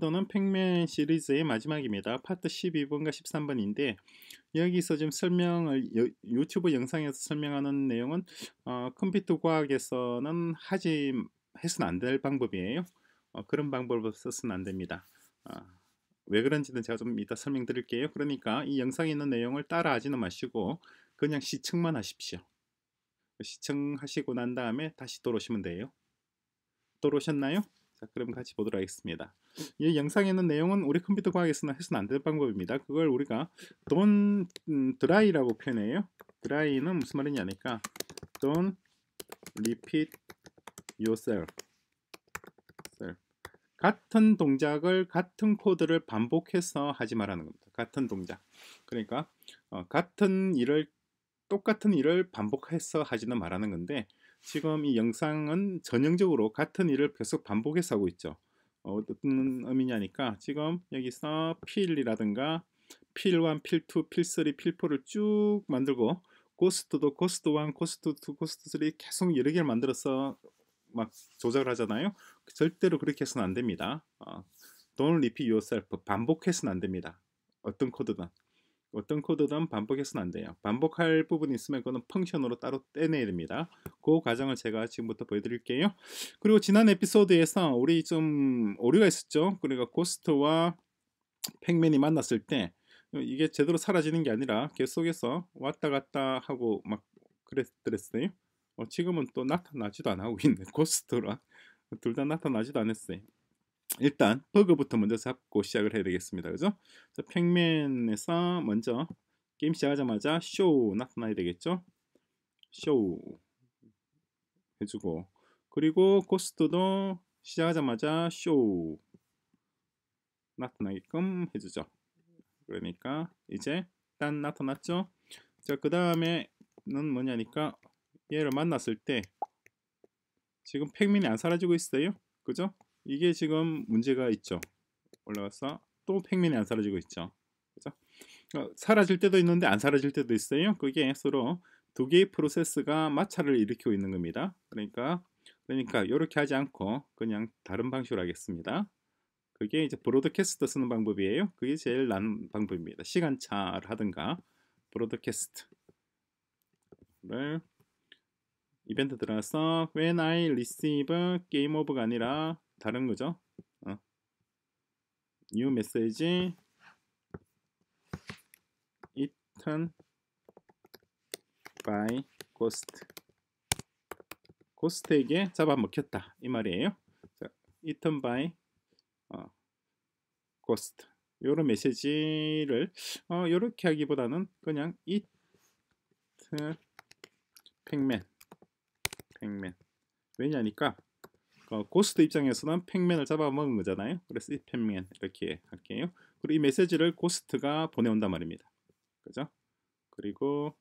드는 팩맨 시리즈의 마지막입니다. 파트 12번과 13번인데 여기서 지금 설명을 유튜브 영상에서 설명하는 내용은 어, 컴퓨터 과학에서는 하지 해서는 안 될 방법이에요. 어, 그런 방법을 써서는 안 됩니다. 어, 왜 그런지는 제가 좀 이따 설명드릴게요. 그러니까 이 영상에 있는 내용을 따라하지는 마시고 그냥 시청만 하십시오. 시청하시고 난 다음에 다시 돌아오시면 돼요. 돌아오셨나요? 자, 그럼 같이 보도록 하겠습니다. 이 영상에 있는 내용은 우리 컴퓨터 과학에서나 해서는 안 될 방법입니다. 그걸 우리가 돈 드라이라고 음, 표현해요. 드라이는 무슨 말이냐니까 돈 o n t repeat yourself. 같은 동작을 같은 코드를 반복해서 하지 말라는 겁니다. 같은 동작. 그러니까 어, 같은 일을 똑같은 일을 반복해서 하지는 말하는 건데 지금 이 영상은 전형적으로 같은 일을 계속 반복해서 하고 있죠. 어, 어떤 의미냐니까 지금 여기서 필이라든가 필1, 필2, 필3, 필4를 쭉 만들고 고스트도 고스트 1, 고스트 2, 고스트 3 계속 여러 개를 만들어서 막 조작을 하잖아요. 절대로 그렇게 해서는 안 됩니다. 어, Don't repeat yourself. 반복해서는 안 됩니다. 어떤 코드든. 어떤 코드든 반복해서는 안 돼요. 반복할 부분이 있으면 그거는 펑션으로 따로 떼내야 됩니다. 그 과정을 제가 지금부터 보여드릴게요. 그리고 지난 에피소드에서 우리 좀 오류가 있었죠. 그러니까 고스트와 팩맨이 만났을 때 이게 제대로 사라지는 게 아니라 계속해서 왔다 갔다 하고 막 그랬더랬어요. 어, 지금은 또 나타나지도 안 하고 있네. 고스트랑 둘 다 나타나지도 않았어요. 일단 버그부터 먼저 잡고 시작을 해야 되겠습니다. 그죠? 자, 팩맨에서 먼저 게임 시작하자마자 쇼 나타나야 되겠죠? 쇼 해주고 그리고 코스트도 시작하자마자 쇼 나타나게끔 해주죠. 그러니까 이제 일단 나타났죠? 자, 그 다음에는 뭐냐니까 얘를 만났을 때 지금 팩맨이안 사라지고 있어요. 그죠? 이게 지금 문제가 있죠. 올라가서 또팩민이안 사라지고 있죠. 그죠? 그러니까 사라질 때도 있는데 안 사라질 때도 있어요. 그게 서로 두 개의 프로세스가 마찰을 일으키고 있는 겁니다. 그러니까 그러니까 이렇게 하지 않고 그냥 다른 방식으로 하겠습니다. 그게 이제 브로드캐스트 쓰는 방법이에요. 그게 제일 난 방법입니다. 시간차를 하든가 브로드캐스트를 이벤트 들어가서 when I receive game of가 아니라 다른 거죠. 어. new message eaten by ghost. 고스트에게 잡아먹혔다 이 말이에요. 자, eaten by 어, ghost. 요런 메시지를 어, 요렇게 하기보다는 그냥 eat 팽맨 팩맨 왜냐니까 어, 고스트 입장에서는 팩맨을 잡아먹은 거잖아요 그래서 이 팩맨 이렇게 할게요 그리고 이 메시지를 고스트가 보내온단 말입니다 그죠 그리고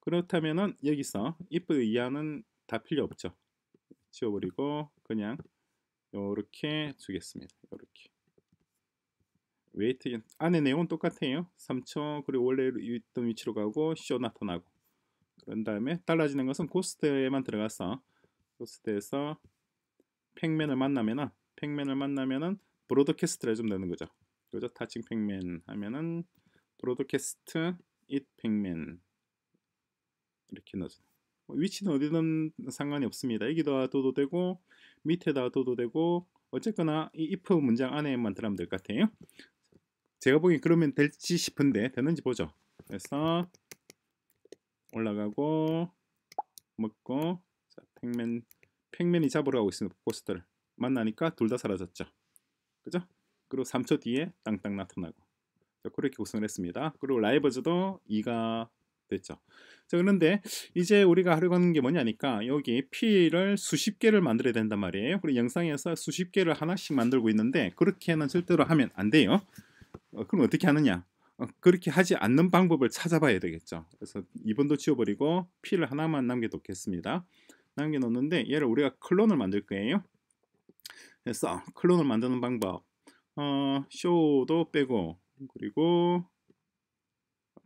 그렇다면은 여기서 if 이하는 다 필요 없죠 지워버리고 그냥 이렇게 주겠습니다 이렇게 웨이트 안에 내용은 똑같아요 3초 그리고 원래 있던 위치로 가고 쇼 나타나고 그런 다음에 달라지는 것은 고스트에만 들어가서 고스트에서 팩맨을 만나면은 팩맨을 만나면은 브로드캐스트를 좀주 되는 거죠. 그죠? 타칭 팩맨 하면은 브로드캐스트 잇 팩맨 이렇게 넣어줘. 뭐 위치는 어디든 상관이 없습니다. 여기다 둬도 되고 밑에다 둬도 되고 어쨌거나 이 if 문장 안에만 들어가면 될 것 같아요. 제가 보기엔 그러면 될지 싶은데 되는지 보죠. 그래서 올라가고 먹고 자, 팩맨 팩맨이 잡으러 가고 있는 보스들 만나니까 둘 다 사라졌죠. 그죠? 그리고 3초 뒤에 땅땅 나타나고 자, 그렇게 구성을 했습니다. 그리고 라이버즈도 2가 됐죠. 자, 그런데 이제 우리가 하려고 하는 게 뭐냐니까 여기 P를 수십 개를 만들어야 된단 말이에요. 그리고 영상에서 수십 개를 하나씩 만들고 있는데 그렇게는 절대로 하면 안 돼요. 어, 그럼 어떻게 하느냐? 어, 그렇게 하지 않는 방법을 찾아봐야 되겠죠. 그래서 2번도 지워버리고 P를 하나만 남겨놓겠습니다. 남겨놓는데 얘를 우리가 클론을 만들 거예요. 그래서 클론을 만드는 방법 어, s 도 빼고 그리고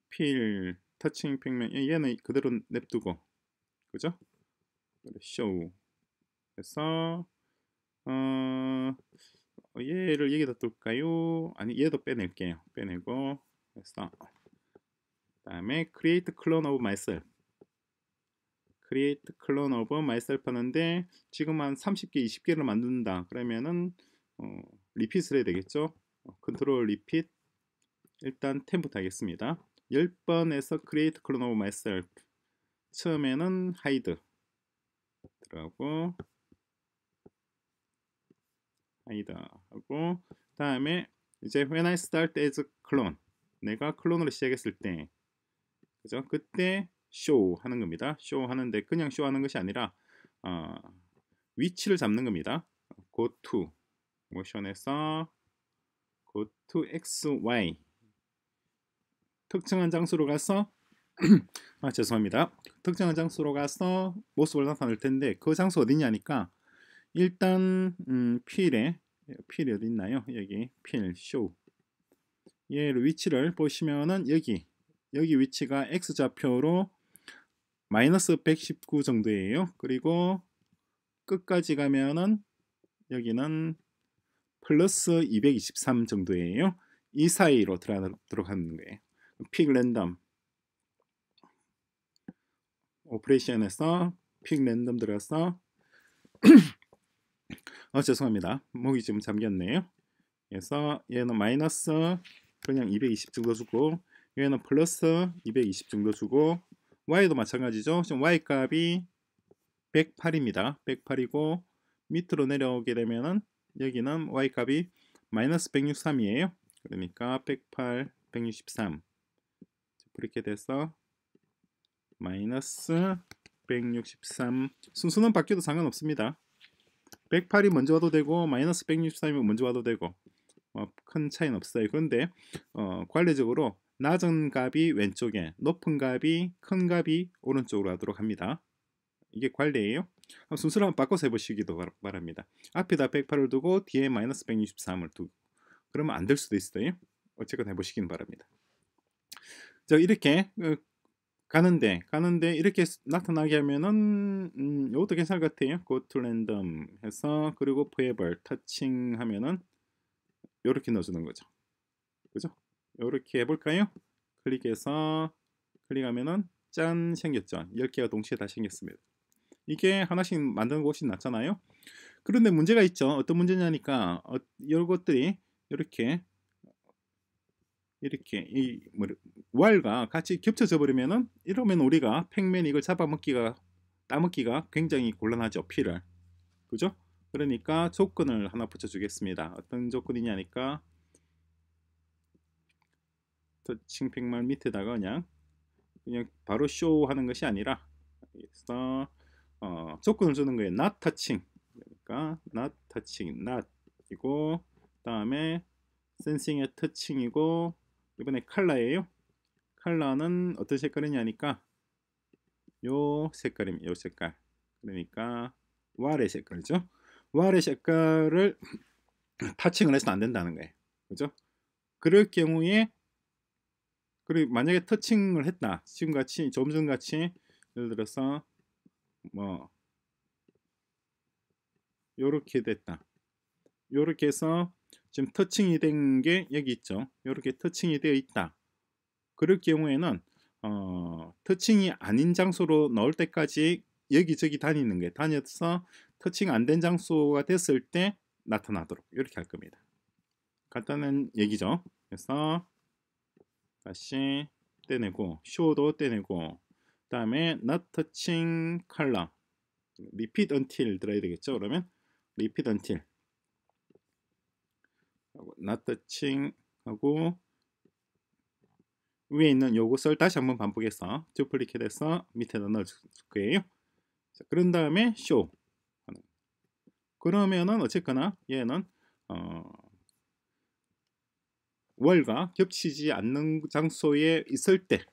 필 터칭 평면 얘는 그대로 냅두고 그죠? 쇼 h 그래서 어, 얘를 여기다 둘까요? 아니 얘도 빼낼게요. 빼내고 됐어. 그다음에 create clone of myself. create clone of myself 하는데 지금 한 30개, 20개를 만든다. 그러면은 어, 리핏을 해야 되겠죠. 컨트롤 리핏 일단 10부터 하겠습니다. 10번에서 create clone of myself 처음에는 hide 들어가고 hide 하고 다음에 이제 when I start as clone 내가 클론으로 시작했을 때 그죠? 그때 쇼 하는 겁니다. 쇼 하는데 그냥 쇼 하는 것이 아니라 어, 위치를 잡는 겁니다. go to 모션에서 go to x, y 특정한 장소로 가서 아 죄송합니다. 특정한 장소로 가서 모습을 나타낼 텐데 그 장소 어디냐니까 일단 음, 필에 필이 어디 있나요? 여기 필쇼 얘 위치를 보시면은 여기 여기 위치가 x좌표로 마이너스 119 정도예요. 그리고 끝까지 가면은 여기는 플러스 223 정도예요. 이 사이로 들어가는 거예요. 픽 랜덤 오퍼레이션에서 픽 랜덤 들어서 어 죄송합니다. 목이 좀 잠겼네요. 그래서 얘는 마이너스 그냥 220 정도 주고 얘는 플러스 220 정도 주고 y도 마찬가지죠. 지금 y 값이 108입니다. 108이고 밑으로 내려오게 되면은 여기는 y 값이 마이너스 163이에요. 그러니까 108, 163이렇게 돼서 마이너스 163 순수는 바뀌어도 상관없습니다. 108이 먼저 와도 되고 마이너스 1 6 3이 먼저 와도 되고 뭐 큰 차이는 없어요. 그런데 어, 관례적으로 낮은 값이 왼쪽에 높은 값이 큰 값이 오른쪽으로 하도록 합니다. 이게 관례예요. 순서를 한번 바꿔서 해보시기도 바랍니다. 앞에다 108을 두고 뒤에 마이너스 163을 두고 그러면 안 될 수도 있어요. 어쨌건 해보시긴 바랍니다. 자 이렇게 어, 가는데 가는데 이렇게 나타나게 하면은 음, 이것도 괜찮을 것 같아요. go to random 해서 그리고 forever t 하면은 이렇게 넣어주는 거죠. 그죠? 이렇게 해볼까요? 클릭해서 클릭하면은 짠 생겼죠. 10개가 동시에 다 생겼습니다. 이게 하나씩 만드는 것이 낫잖아요. 그런데 문제가 있죠. 어떤 문제냐니까 어, 이 것들이 이렇게 이렇게 이 뭐, 월과 같이 겹쳐져 버리면은 이러면 우리가 팩맨 이걸 잡아먹기가 따먹기가 굉장히 곤란하죠. 피를 그죠? 그러니까 조건을 하나 붙여주겠습니다. 어떤 조건이냐니까 칭팽말 밑에다가 그냥 그냥 바로 쇼 하는 것이 아니라 어, 조건을 주는 거예요. not touching 그러니까 not touching not 이고 다음에 sensing의 touching이고 이번에 컬러예요. 컬러는 어떤 색깔이냐니까 요 색깔입니다. 요 색깔 그러니까 와의 색깔이죠. 와르의 색깔을 타칭을 해서는 안 된다는 거예요. 그죠? 그럴 경우에 그리고 만약에 터칭을 했다. 지금 같이 좀전 같이 예를 들어서 뭐 요렇게 됐다. 요렇게 해서 지금 터칭이 된 게 여기 있죠. 요렇게 터칭이 되어 있다. 그럴 경우에는 어, 터칭이 아닌 장소로 넣을 때까지 여기저기 다니는 게 다녀서 터칭 안 된 장소가 됐을 때 나타나도록 이렇게 할 겁니다. 간단한 얘기죠. 그래서 다시 떼내고 쇼도 떼내고 다음에 not touching color repeat until 들어야 되겠죠. 그러면 repeat until not touching 하고 위에 있는 요것을 다시 한번 반복해서 d u p l i c a t 해서 밑에다 넣어줄 거예요. 자, 그런 다음에 show 그러면은 어쨌거나 얘는 어, 월과 겹치지 않는 장소에 있을 때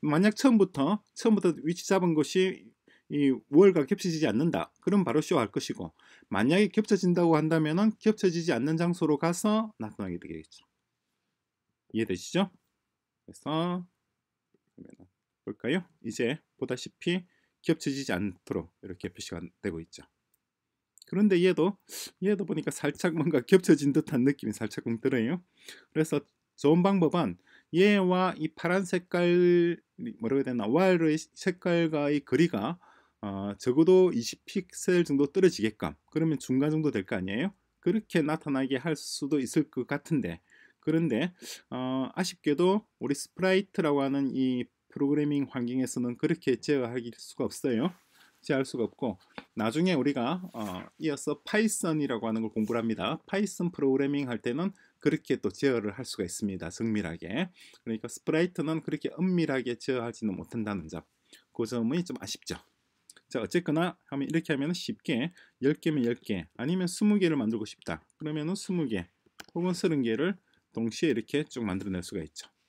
만약 처음부터 처음부터 위치 잡은 것이 이 월과 겹치지 않는다. 그럼 바로 쇼할 것이고 만약에 겹쳐진다고 한다면은 겹쳐지지 않는 장소로 가서 나타나게 되겠죠. 이해되시죠? 그래서 볼까요? 이제 보다시피 겹쳐지지 않도록 이렇게 표시가 되고 있죠. 그런데 얘도 얘도 보니까 살짝 뭔가 겹쳐진 듯한 느낌이 살짝 들어요. 그래서 좋은 방법은 얘와 이 파란 색깔 뭐라고 해야 되나 와일의 색깔과의 거리가 어, 적어도 20픽셀 정도 떨어지게끔 그러면 중간 정도 될 거 아니에요? 그렇게 나타나게 할 수도 있을 것 같은데 그런데 어, 아쉽게도 우리 스프라이트라고 하는 이 프로그래밍 환경에서는 그렇게 제어할 수가 없어요. 제할 수가 없고 나중에 우리가 어, 이어서 파이썬이라고 하는 걸 공부를 합니다. 파이썬 프로그래밍 할 때는 그렇게 또 제어를 할 수가 있습니다. 정밀하게. 그러니까 스프라이트는 그렇게 은밀하게 제어하지는 못한다는 점. 그 점이 좀 아쉽죠. 자 어쨌거나 하면 이렇게 하면 쉽게 10개면 10개 아니면 20개를 만들고 싶다. 그러면 은 20개 혹은 30개를 동시에 이렇게 쭉 만들어낼 수가 있죠.